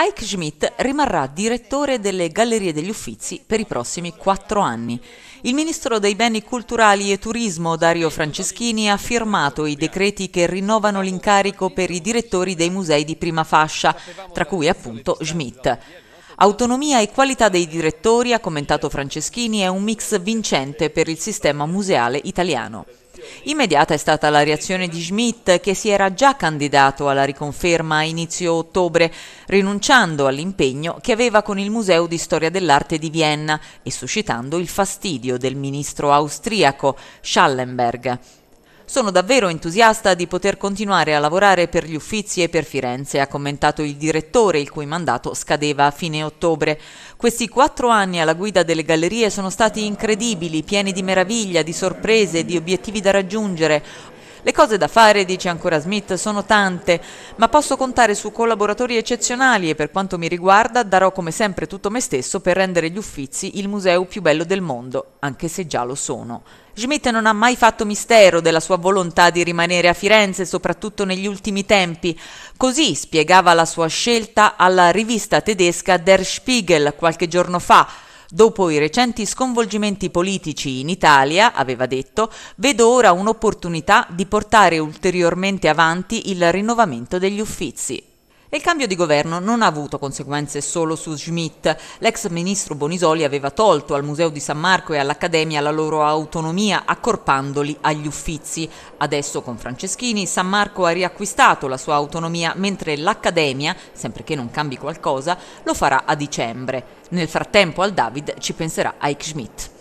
Ike Schmidt rimarrà direttore delle Gallerie degli Uffizi per i prossimi quattro anni. Il ministro dei Beni Culturali e Turismo Dario Franceschini ha firmato i decreti che rinnovano l'incarico per i direttori dei musei di prima fascia, tra cui appunto Schmidt. Autonomia e qualità dei direttori, ha commentato Franceschini, è un mix vincente per il sistema museale italiano. Immediata è stata la reazione di Schmidt che si era già candidato alla riconferma a inizio ottobre, rinunciando all'impegno che aveva con il Museo di Storia dell'Arte di Vienna e suscitando il fastidio del ministro austriaco Schallenberg. Sono davvero entusiasta di poter continuare a lavorare per gli Uffizi e per Firenze, ha commentato il direttore, il cui mandato scadeva a fine ottobre. Questi quattro anni alla guida delle gallerie sono stati incredibili, pieni di meraviglia, di sorprese, di obiettivi da raggiungere. Le cose da fare, dice ancora Smith, sono tante, ma posso contare su collaboratori eccezionali e per quanto mi riguarda darò come sempre tutto me stesso per rendere gli Uffizi il museo più bello del mondo, anche se già lo sono. Schmidt non ha mai fatto mistero della sua volontà di rimanere a Firenze, soprattutto negli ultimi tempi. Così spiegava la sua scelta alla rivista tedesca Der Spiegel qualche giorno fa, Dopo i recenti sconvolgimenti politici in Italia, aveva detto, vedo ora un'opportunità di portare ulteriormente avanti il rinnovamento degli uffizi. Il cambio di governo non ha avuto conseguenze solo su Schmidt. L'ex ministro Bonisoli aveva tolto al Museo di San Marco e all'Accademia la loro autonomia accorpandoli agli uffizi. Adesso con Franceschini San Marco ha riacquistato la sua autonomia mentre l'Accademia, sempre che non cambi qualcosa, lo farà a dicembre. Nel frattempo al David ci penserà Ike Schmidt.